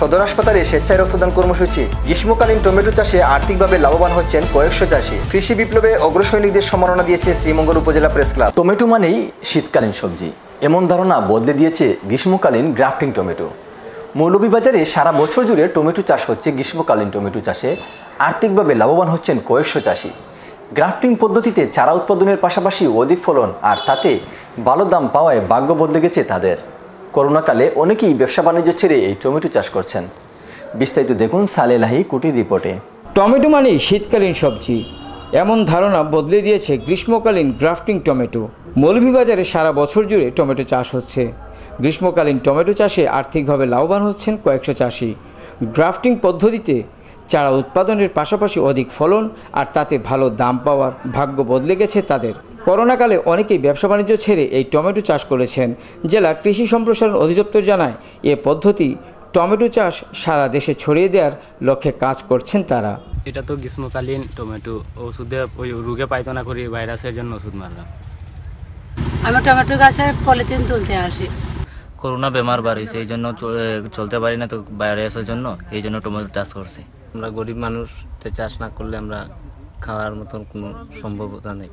সদর হাসপাতালে স্বেচ্ছায় রক্তদান কর্মসূচি গ্রীষ্মকালীন টমেটো চাষে আর্থিকভাবে লাভবান হচ্ছেন কয়েকশো চাষি কৃষি বিপ্লবে অগ্রসৈনিকদের সম্মাননা দিয়েছে শ্রীমঙ্গল উপজেলা প্রেস ক্লাব টমেটো মানেই শীতকালীন সবজি এমন ধারণা বদলে দিয়েছে গ্রীষ্মকালীন গ্রাফটিং টমেটো মৌলভীবাজারে সারা বছর জুড়ে টমেটো চাষ হচ্ছে গ্রীষ্মকালীন টমেটো চাষে আর্থিকভাবে লাভবান হচ্ছেন কয়েকশো চাষি গ্রাফটিং পদ্ধতিতে চারা উৎপাদনের পাশাপাশি অধিক ফলন আর তাতে ভালো দাম পাওয়ায় ভাগ্য বদলে গেছে তাদের করোনাকালে অনেকেই ব্যবসা বাণিজ্য ছেড়ে এই টমেটো চাষ করছেন বিস্তারিত দেখুন সালেলাহি কুটির রিপোর্টে টমেটো মানেই শীতকালীন সবজি এমন ধারণা বদলে দিয়েছে গ্রীষ্মকালীন গ্রাফটিং টমেটো মৌলভীবাজারে সারা বছর জুড়ে টমেটো চাষ হচ্ছে গ্রীষ্মকালীন টমেটো চাষে আর্থিকভাবে লাভবান হচ্ছেন কয়েকশো চাষি গ্রাফটিং পদ্ধতিতে চারা উৎপাদনের পাশাপাশি অধিক ফলন আর তাতে ভালো দাম পাওয়ার ভাগ্য বদলে গেছে তাদের করোনাকালে অনেকেই ব্যবসা বাণিজ্য ছেড়ে এই টমেটো চাষ করেছেন জেলা কৃষি সম্প্রসারণ অধিদপ্তর জানায় এ পদ্ধতি টমেটো চাষ সারা দেশে ছড়িয়ে দেওয়ার লক্ষ্যে কাজ করছেন তারা এটা তো গ্রীষ্মকালীন টমেটো ওষুধে ওই রোগে পায়তনা করি ভাইরাসের জন্য ওষুধ মারলাম আমি টমেটো গাছে পলিথিন তুলতে আসি করোনা বেমার বাড়িছে এই জন্য চলতে পারি না তো ভাইরাসের জন্য এই জন্য টমেটো চাষ করছে আমরা গরিব মানুষ চাষ না করলে আমরা খাওয়ার মতন কোনো সম্ভবতা নেই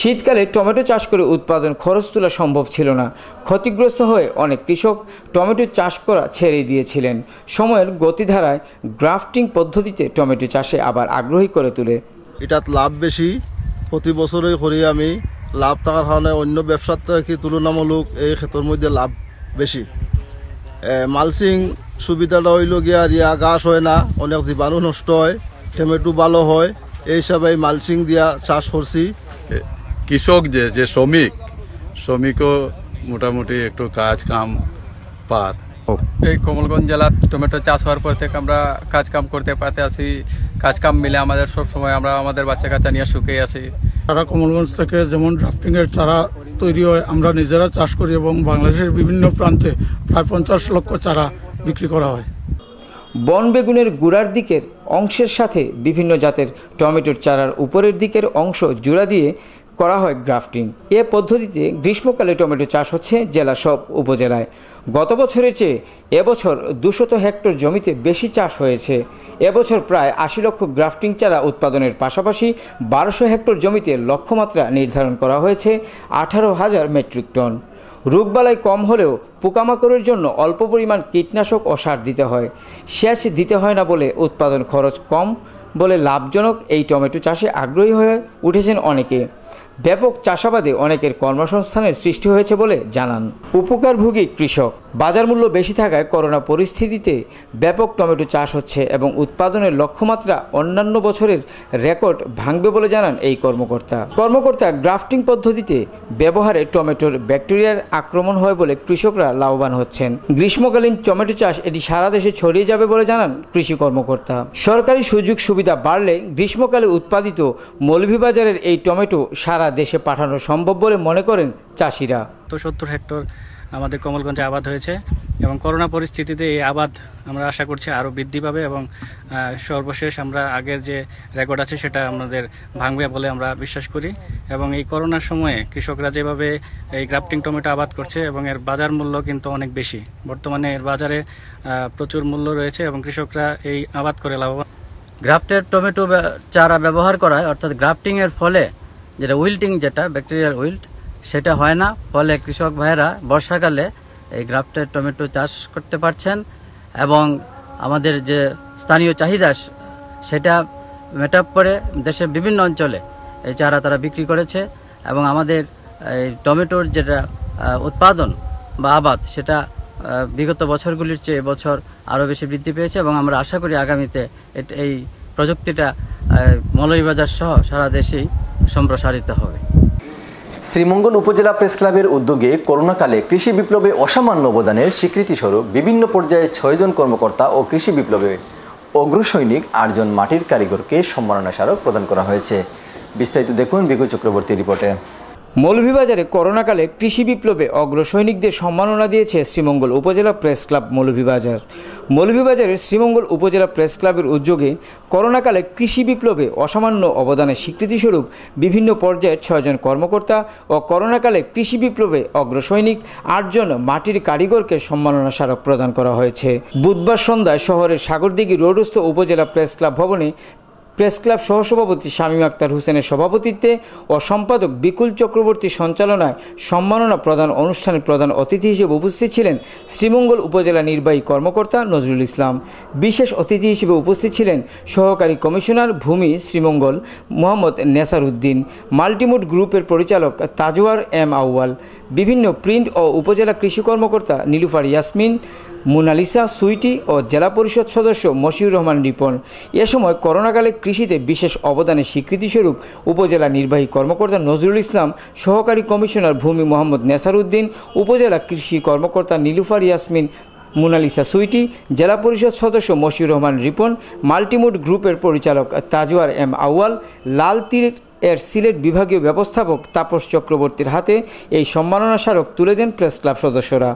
শীতকালে টমেটো চাষ করে উৎপাদন খরচ তোলা সম্ভব ছিল না ক্ষতিগ্রস্ত হয়ে অনেক কৃষক টমেটো চাষ করা ছেড়ে দিয়েছিলেন সময়ের গতিধারায় গ্রাফটিং পদ্ধতিতে টমেটো চাষে আবার আগ্রহী করে তোলে এটা লাভ বেশি প্রতি বছরই করি আমি লাভ থাকার কারণে অন্য ব্যবসার থেকে তুলনামূলক এই ক্ষেতের মধ্যে লাভ বেশি মালসিং সুবিধাটা হইল গিয়া রিয়া গাছ হয় না অনেক জীবাণু নষ্ট হয় টমেটো ভালো হয় এই হিসাবে মালসিং দিয়া চাষ করছি কৃষক যে যে শ্রমিক শ্রমিকও মোটামুটি একটু কাজ কাম পার এই কমলগঞ্জ জেলার টমেটো চাষ হওয়ার পর থেকে আমরা কাজ কাম করতে পারতে আসি কাজ কাম মিলে আমাদের সব সময় আমরা আমাদের বাচ্চা কাচ্চা নিয়ে শুকিয়ে আসি তারা কমলগঞ্জ থেকে যেমন ড্রাফটিংয়ের চারা তৈরি হয় আমরা নিজেরা চাষ করি এবং বাংলাদেশের বিভিন্ন প্রান্তে প্রায় পঞ্চাশ লক্ষ চারা বিক্রি করা হয় বনবেগুনের গুড়ার দিকের অংশের সাথে বিভিন্ন জাতের টমেটোর চারার উপরের দিকের অংশ জোড়া দিয়ে করা হয় গ্রাফটিং এ পদ্ধতিতে গ্রীষ্মকালে টমেটো চাষ হচ্ছে জেলা সব উপজেলায় গত বছরের চেয়ে এবছর দুশত হেক্টর জমিতে বেশি চাষ হয়েছে এবছর প্রায় আশি লক্ষ গ্রাফটিং চারা উৎপাদনের পাশাপাশি বারোশো হেক্টর জমিতে লক্ষ্যমাত্রা নির্ধারণ করা হয়েছে আঠারো হাজার মেট্রিক টন রোগবালাই কম হলেও পোকামাকড়ের জন্য অল্প পরিমাণ কীটনাশক ও সার দিতে হয় সেচ দিতে হয় না বলে উৎপাদন খরচ কম বলে লাভজনক এই টমেটো চাষে আগ্রহী হয়ে উঠেছেন অনেকে ব্যাপক চাষাবাদে অনেকের কর্মসংস্থানের সৃষ্টি হয়েছে বলে জানান উপকারভোগী কৃষক বাজার মূল্য বেশি থাকায় করোনা পরিস্থিতিতে ব্যাপক টমেটো চাষ হচ্ছে এবং উৎপাদনের লক্ষ্যমাত্রা অন্যান্য বছরের রেকর্ড ভাঙবে বলে জানান এই কর্মকর্তা কর্মকর্তা গ্রাফটিং পদ্ধতিতে ব্যবহারে টমেটোর ব্যাকটেরিয়ার আক্রমণ হয় বলে কৃষকরা লাভবান হচ্ছেন গ্রীষ্মকালীন টমেটো চাষ এটি সারা দেশে ছড়িয়ে যাবে বলে জানান কৃষি কর্মকর্তা সরকারি সুযোগ সুবিধা বাড়লে গ্রীষ্মকালে উৎপাদিত বাজারের এই টমেটো সারা দেশে পাঠানো সম্ভব বলে মনে করেন চাষিরা তো সত্তর হেক্টর আমাদের কমলগঞ্জে আবাদ হয়েছে এবং করোনা পরিস্থিতিতে এই আবাদ আমরা আশা করছি আরও বৃদ্ধি পাবে এবং সর্বশেষ আমরা আগের যে রেকর্ড আছে সেটা আমাদের ভাঙবে বলে আমরা বিশ্বাস করি এবং এই করোনার সময়ে কৃষকরা যেভাবে এই গ্রাফটিং টমেটো আবাদ করছে এবং এর বাজার মূল্য কিন্তু অনেক বেশি বর্তমানে এর বাজারে প্রচুর মূল্য রয়েছে এবং কৃষকরা এই আবাদ করে লাভবান গ্রাফটের টমেটো চারা ব্যবহার করায় অর্থাৎ গ্রাফটিংয়ের ফলে যেটা উইল্টিং যেটা ব্যাকটেরিয়াল উইল্ট সেটা হয় না ফলে কৃষক ভাইয়েরা বর্ষাকালে এই গ্রাফটের টমেটো চাষ করতে পারছেন এবং আমাদের যে স্থানীয় চাহিদা সেটা মেট করে দেশের বিভিন্ন অঞ্চলে এই চারা তারা বিক্রি করেছে এবং আমাদের এই টমেটোর যেটা উৎপাদন বা আবাদ সেটা বিগত বছরগুলির চেয়ে বছর আরও বেশি বৃদ্ধি পেয়েছে এবং আমরা আশা করি আগামীতে এই প্রযুক্তিটা মলয়বাজার সহ সারা দেশেই সম্প্রসারিত হবে শ্রীমঙ্গল উপজেলা প্রেস ক্লাবের উদ্যোগে করোনাকালে কৃষি বিপ্লবে অসামান্য অবদানের স্বীকৃতিস্বরূপ বিভিন্ন পর্যায়ে ছয়জন কর্মকর্তা ও কৃষি বিপ্লবে অগ্রসৈনিক আটজন মাটির কারিগরকে সম্মাননা স্মারক প্রদান করা হয়েছে বিস্তারিত দেখুন বিকু চক্রবর্তী রিপোর্টে মৌলভীবাজারে করোনাকালে কৃষি বিপ্লবে অগ্রসৈনিকদের সম্মাননা দিয়েছে শ্রীমঙ্গল উপজেলা প্রেস ক্লাব মৌলভীবাজার মৌলভীবাজারের শ্রীমঙ্গল উপজেলা প্রেস ক্লাবের উদ্যোগে করোনাকালে কৃষি বিপ্লবে অসামান্য অবদানের স্বীকৃতিস্বরূপ বিভিন্ন পর্যায়ের ছয়জন কর্মকর্তা ও করোনাকালে কৃষি বিপ্লবে অগ্রসৈনিক আটজন মাটির কারিগরকে সম্মাননা স্মারক প্রদান করা হয়েছে বুধবার সন্ধ্যায় শহরের সাগরদিঘি রোডস্থ উপজেলা প্রেস ক্লাব ভবনে প্রেস ক্লাব সহসভাপতি শামীম আক্তার হোসেনের সভাপতিত্বে ও সম্পাদক বিকুল চক্রবর্তী সঞ্চালনায় সম্মাননা প্রদান অনুষ্ঠানে প্রধান অতিথি হিসেবে উপস্থিত ছিলেন শ্রীমঙ্গল উপজেলা নির্বাহী কর্মকর্তা নজরুল ইসলাম বিশেষ অতিথি হিসেবে উপস্থিত ছিলেন সহকারী কমিশনার ভূমি শ্রীমঙ্গল মোহাম্মদ নেসার উদ্দিন মাল্টিমোড গ্রুপের পরিচালক তাজওয়ার এম আউয়াল বিভিন্ন প্রিন্ট ও উপজেলা কৃষি কর্মকর্তা নীলুফার ইয়াসমিন মোনালিসা সুইটি ও জেলা পরিষদ সদস্য মশিউর রহমান রিপন এ সময় করোনাকালে কৃষিতে বিশেষ অবদানের স্বীকৃতিস্বরূপ উপজেলা নির্বাহী কর্মকর্তা নজরুল ইসলাম সহকারী কমিশনার ভূমি মোহাম্মদ নেসারউদ্দিন উপজেলা কৃষি কর্মকর্তা নীলুফার ইয়াসমিন মোনালিসা সুইটি জেলা পরিষদ সদস্য মশিউর রহমান রিপন মাল্টিমুড গ্রুপের পরিচালক তাজওয়ার এম আউয়াল লাল তীর এর সিলেট বিভাগীয় ব্যবস্থাপক তাপস চক্রবর্তীর হাতে এই সম্মাননা স্মারক তুলে দেন প্রেস ক্লাব সদস্যরা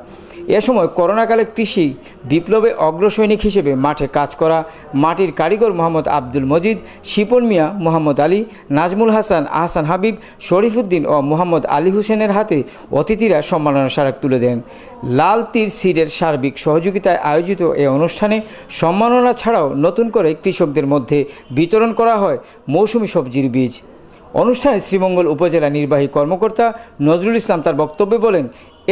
এ সময় করোনাকালে কৃষি বিপ্লবে অগ্রসৈনিক হিসেবে মাঠে কাজ করা মাটির কারিগর মোহাম্মদ আব্দুল মজিদ শিপন মিয়া মোহাম্মদ আলী নাজমুল হাসান আহসান হাবিব শরীফউদ্দিন ও মোহাম্মদ আলী হোসেনের হাতে অতিথিরা সম্মাননা স্মারক তুলে দেন লাল তীর সিডের সার্বিক সহযোগিতায় আয়োজিত এ অনুষ্ঠানে সম্মাননা ছাড়াও নতুন করে কৃষকদের মধ্যে বিতরণ করা হয় মৌসুমি সবজির বীজ অনুষ্ঠানে শ্রীমঙ্গল উপজেলা নির্বাহী কর্মকর্তা নজরুল ইসলাম তার বক্তব্যে বলেন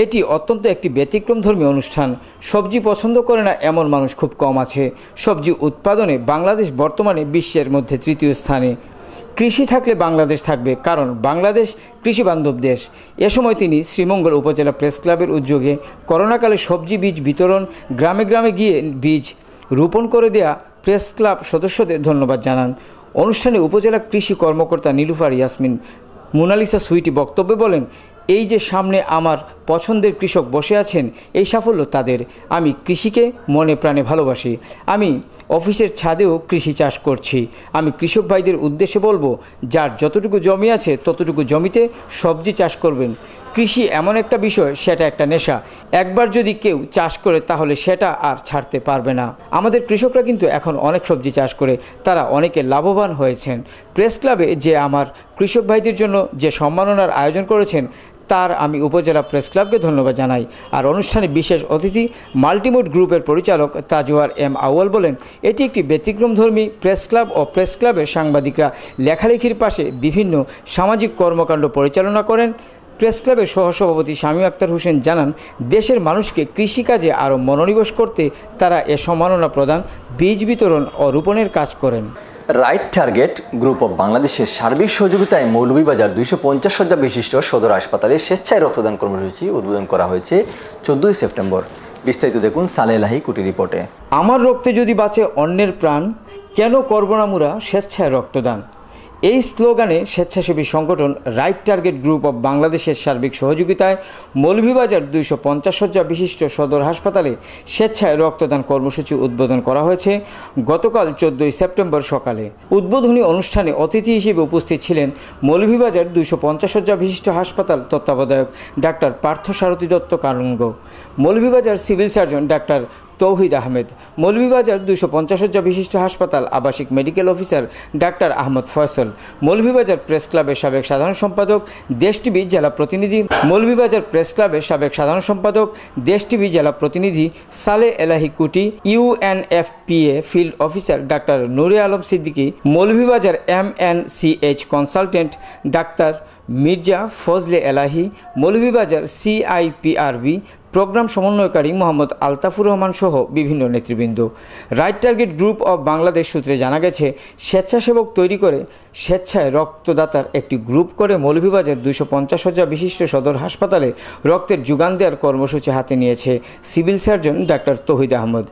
এটি অত্যন্ত একটি ব্যতিক্রমধর্মী অনুষ্ঠান সবজি পছন্দ করে না এমন মানুষ খুব কম আছে সবজি উৎপাদনে বাংলাদেশ বর্তমানে বিশ্বের মধ্যে তৃতীয় স্থানে কৃষি থাকলে বাংলাদেশ থাকবে কারণ বাংলাদেশ কৃষিবান্ধব দেশ এ সময় তিনি শ্রীমঙ্গল উপজেলা প্রেস ক্লাবের উদ্যোগে করোনাকালে সবজি বীজ বিতরণ গ্রামে গ্রামে গিয়ে বীজ রোপণ করে দেয়া প্রেস ক্লাব সদস্যদের ধন্যবাদ জানান অনুষ্ঠানে উপজেলা কৃষি কর্মকর্তা নীলুফার ইয়াসমিন মোনালিসা সুইটি বক্তব্যে বলেন এই যে সামনে আমার পছন্দের কৃষক বসে আছেন এই সাফল্য তাদের আমি কৃষিকে মনে প্রাণে ভালোবাসি আমি অফিসের ছাদেও কৃষি চাষ করছি আমি কৃষক ভাইদের উদ্দেশ্যে বলবো যার যতটুকু জমি আছে ততটুকু জমিতে সবজি চাষ করবেন কৃষি এমন একটা বিষয় সেটা একটা নেশা একবার যদি কেউ চাষ করে তাহলে সেটা আর ছাড়তে পারবে না আমাদের কৃষকরা কিন্তু এখন অনেক সবজি চাষ করে তারা অনেকে লাভবান হয়েছেন প্রেস ক্লাবে যে আমার কৃষক ভাইদের জন্য যে সম্মাননার আয়োজন করেছেন তার আমি উপজেলা প্রেস ক্লাবকে ধন্যবাদ জানাই আর অনুষ্ঠানে বিশেষ অতিথি মাল্টিমোড গ্রুপের পরিচালক তাজুয়ার এম আউয়াল বলেন এটি একটি ব্যতিক্রমধর্মী প্রেস ক্লাব ও প্রেস ক্লাবের সাংবাদিকরা লেখালেখির পাশে বিভিন্ন সামাজিক কর্মকাণ্ড পরিচালনা করেন প্রেস ক্লাবের সহসভাপতি শামীম আক্তার হোসেন জানান দেশের মানুষকে কৃষিকাজে আরও মনোনিবেশ করতে তারা এ সম্মাননা প্রদান বীজ বিতরণ ও রোপণের কাজ করেন রাইট টার্গেট গ্রুপ অব বাংলাদেশের সার্বিক সহযোগিতায় মৌলভীবাজার দুইশো পঞ্চাশ শয্যা বিশিষ্ট সদর হাসপাতালে স্বেচ্ছায় রক্তদান কর্মসূচি উদ্বোধন করা হয়েছে চোদ্দই সেপ্টেম্বর বিস্তারিত দেখুন সালে লাহি কুটি রিপোর্টে আমার রক্তে যদি বাঁচে অন্যের প্রাণ কেন করবনামুরা না মুরা স্বেচ্ছায় রক্তদান এই স্লোগানে স্বেচ্ছাসেবী সংগঠন রাইট টার্গেট গ্রুপ অব বাংলাদেশের সার্বিক সহযোগিতায় মৌলভীবাজার দুইশো পঞ্চাশ শয্যা বিশিষ্ট সদর হাসপাতালে স্বেচ্ছায় রক্তদান কর্মসূচি উদ্বোধন করা হয়েছে গতকাল চোদ্দই সেপ্টেম্বর সকালে উদ্বোধনী অনুষ্ঠানে অতিথি হিসেবে উপস্থিত ছিলেন মৌলভীবাজার দুইশো পঞ্চাশ শয্যা বিশিষ্ট হাসপাতাল তত্ত্বাবধায়ক ডাক্তার পার্থ সারথী দত্ত কারুঙ্গ মৌলভীবাজার সিভিল সার্জন ডাক্তার তৌহিদ আহমেদ মৌলভীবাজার দুশো পঞ্চাশজ্জা বিশিষ্ট হাসপাতাল আবাসিক মেডিকেল অফিসার ডাক্তার আহমদ ফয়সল মৌলভীবাজার প্রেস ক্লাবের সাবেক সাধারণ সম্পাদক দেশ টিভি জেলা প্রতিনিধি মৌলভীবাজার প্রেস ক্লাবের সাবেক সাধারণ সম্পাদক দেশ টিভি জেলা প্রতিনিধি সালে এলাহি কুটি ইউএনএফপিএ ফিল্ড অফিসার ডাক্তার Nure Alam Siddiqui Moulvibazar M N C H consultant ডাক্তার মির্জা ফজলে এলাহি মৌলভীবাজার সিআইপিআরবি প্রোগ্রাম সমন্বয়কারী মোহাম্মদ আলতাফুর রহমান সহ বিভিন্ন নেতৃবৃন্দ right target group of Bangladesh সূত্রে জানা গেছে স্বেচ্ছাসেবক তৈরি করে স্বেচ্ছায় রক্তদাতার একটি গ্রুপ করে মৌলভীবাজার দুশো পঞ্চাশ হাজার বিশিষ্ট সদর হাসপাতালে রক্তের যোগান দেওয়ার কর্মসূচি হাতে নিয়েছে সিভিল সার্জন ডাক্তার তহিদ আহমদ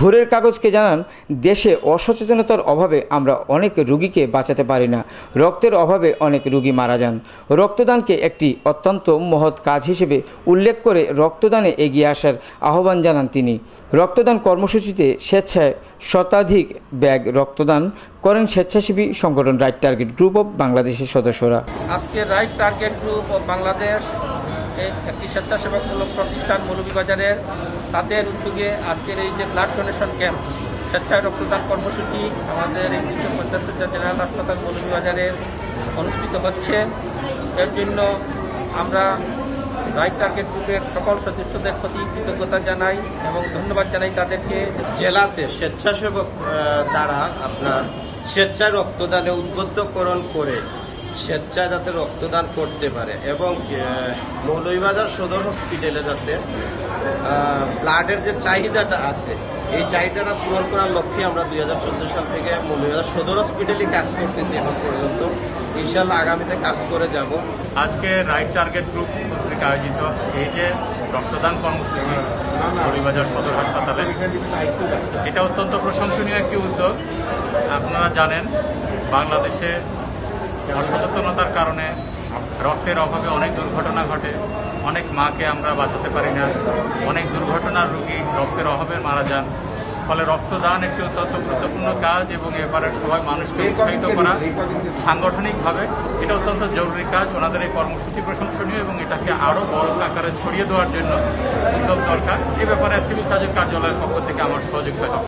ভোরের কাগজকে জানান দেশে অসচেতনতার অভাবে আমরা অনেক রুগীকে বাঁচাতে পারি না রক্তের অভাবে অনেক রুগী মারা যান রক্তদানকে একটি অত্যন্ত মহৎ কাজ হিসেবে উল্লেখ করে রক্তদানে রক্তদানে এগিয়ে আসার আহ্বান জানান তিনি রক্তদান কর্মসূচিতে স্বেচ্ছায় শতাধিক ব্যাগ রক্তদান করেন স্বেচ্ছাসেবী সংগঠন রাইট টার্গেট গ্রুপ অব বাংলাদেশের সদস্যরা আজকে right target group of Bangladesh একটি স্বেচ্ছাসেবামূলক প্রতিষ্ঠান মৌলভীবাজারের তাদের উদ্যোগে আজকের এই যে ব্লাড ডোনেশন ক্যাম্প স্বেচ্ছায় রক্তদান কর্মসূচি আমাদের এই জেনারেল হাসপাতাল মৌলভীবাজারে অনুষ্ঠিত হচ্ছে এর জন্য আমরা রাইট টার্গেট গ্রুপের সকল সদস্যদের প্রতি কৃতজ্ঞতা জানাই এবং ধন্যবাদ জানাই তাদেরকে জেলাতে স্বেচ্ছাসেবক দ্বারা আপনার স্বেচ্ছায় রক্তদানে উদ্বুদ্ধকরণ করে স্বেচ্ছা যাতে রক্তদান করতে পারে এবং মৌলভীবাজার সদর হসপিটালে যাতে ব্লাডের যে চাহিদাটা আছে এই চাহিদাটা পূরণ করার লক্ষ্যে আমরা দুই সাল থেকে মৌলভীবাজার সদর হসপিটালে কাজ করতেছি এখন পর্যন্ত ইনশাল্লাহ আগামীতে কাজ করে যাব আজকে রাইট টার্গেট গ্রুপ থেকে আয়োজিত এই যে রক্তদান কর্মসূচি হরিবাজার সদর হাসপাতালে এটা অত্যন্ত প্রশংসনীয় একটি উদ্যোগ আপনারা জানেন বাংলাদেশে অসচেতনতার কারণে রক্তের অভাবে অনেক দুর্ঘটনা ঘটে অনেক মাকে আমরা বাঁচাতে পারি না অনেক দুর্ঘটনার রোগী রক্তের অভাবে মারা যান ফলে রক্তদান একটি অত্যন্ত গুরুত্বপূর্ণ কাজ এবং এবারের সবাই মানুষকে উৎসাহিত করা সাংগঠনিকভাবে এটা অত্যন্ত জরুরি কাজ ওনাদের এই কর্মসূচি প্রশংসনীয় এবং এটাকে আরও বড় আকারে ছড়িয়ে দেওয়ার জন্য উদ্যোগ দরকার এ ব্যাপারে সিভিল সার্জন কার্যালয়ের পক্ষ থেকে আমার সহযোগিতা